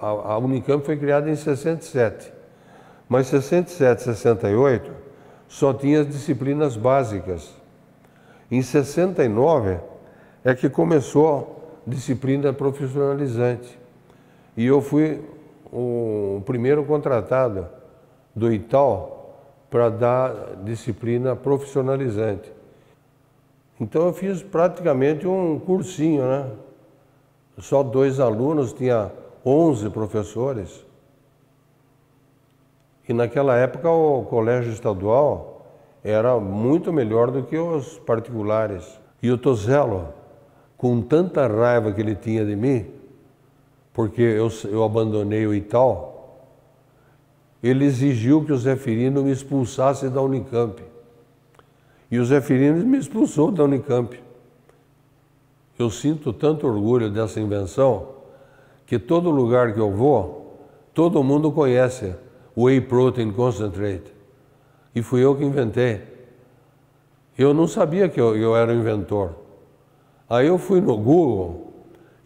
A, a Unicamp foi criada em 67, mas 67, 68 só tinha as disciplinas básicas. Em 69 é que começou disciplina profissionalizante. E eu fui o primeiro contratado do Itaú para dar disciplina profissionalizante. Então eu fiz praticamente um cursinho, né? Só dois alunos, tinha 11 professores. E naquela época o colégio estadual era muito melhor do que os particulares. E o Tozelo, com tanta raiva que ele tinha de mim, porque eu, eu abandonei o Itaú ele exigiu que o Zé Firino me expulsasse da Unicamp. E o Zé Firino me expulsou da Unicamp. Eu sinto tanto orgulho dessa invenção que todo lugar que eu vou, todo mundo conhece Whey Protein Concentrate. E fui eu que inventei. Eu não sabia que eu, eu era inventor. Aí eu fui no Google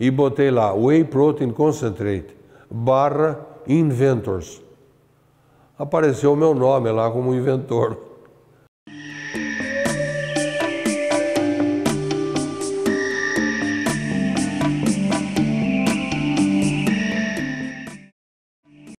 e botei lá Whey Protein Concentrate barra inventors. Apareceu o meu nome lá como inventor.